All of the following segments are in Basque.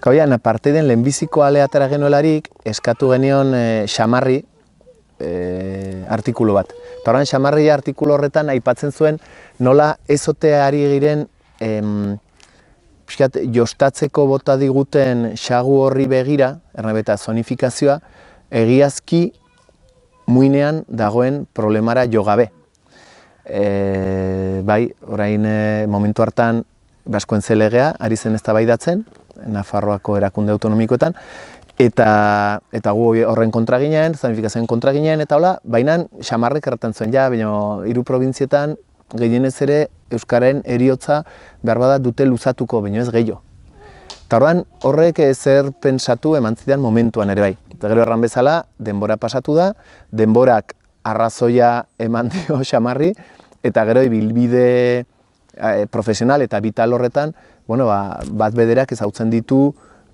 Kauian, aparte den lehenbiziko ale atera eskatu genion e, xamarri e, artikulu bat. Eta horren xamarri artikulu horretan aipatzen zuen nola ezoteari ari giren em, piskat, jostatzeko bota diguten xagu horri begira, ernabeta zonifikazioa, egiazki muinean dagoen problemara jogabe. E, eh, bai, orain momentu hartan, Baskoen zelegea, ari zen ez da bai Nafarroako erakunde autonomikoetan, eta, eta gu horren kontra ginen, zanifikazioen kontra ginen, eta hola, baina xamarrek erraten zuen ja, baina hiru probintzietan gehienez ere Euskaren eriotza behar bada dute luzatuko, baina ez gehiago. Eta horren horrek ezer pentsatu eman zidan momentuan ere bai. Eta gero erran bezala, denbora pasatu da, denborak arrazoia eman dio xamarri, eta gero ibilbide Eh, profesional eta vital horretan, bueno, ba, bat bederak ezautzen ditu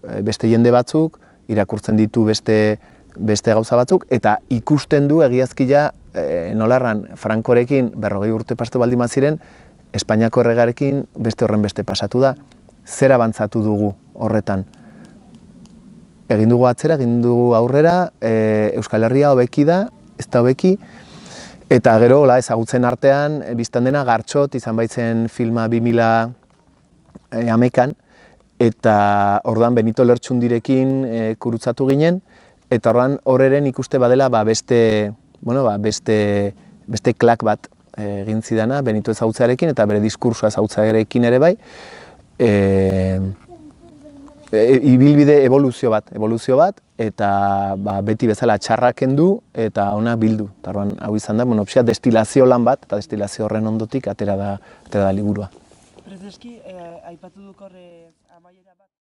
eh, beste jende batzuk, irakurtzen ditu beste, beste gauza batzuk, eta ikusten du egiazkila e, eh, nolarran Frankorekin berrogei urte pastu baldin ziren, Espainiako erregarekin beste horren beste pasatu da, zer abantzatu dugu horretan. Egin dugu atzera, egin dugu aurrera, Euskal Herria hobeki da, ez da hobeki, Eta gero, hola, ezagutzen artean, eh, biztan dena gartxot, izan baitzen filma 2000 e, amekan, eta ordan Benito Lertxundirekin direkin eh, kurutzatu ginen, eta ordan horreren ikuste badela ba, beste, bueno, ba, beste, beste klak bat eh, egin zidana, Benito ezagutzearekin eta bere diskursoa ezagutzearekin ere bai. E, e, ibilbide evoluzio bat, evoluzio bat, eta ba, beti bezala txarrakendu du eta ona bildu. Tarroan, hau izan da, bueno, opzia, destilazio lan bat eta destilazio horren ondotik atera da, atera da liburua. Prezeski, eh, aipatu dukorre eh,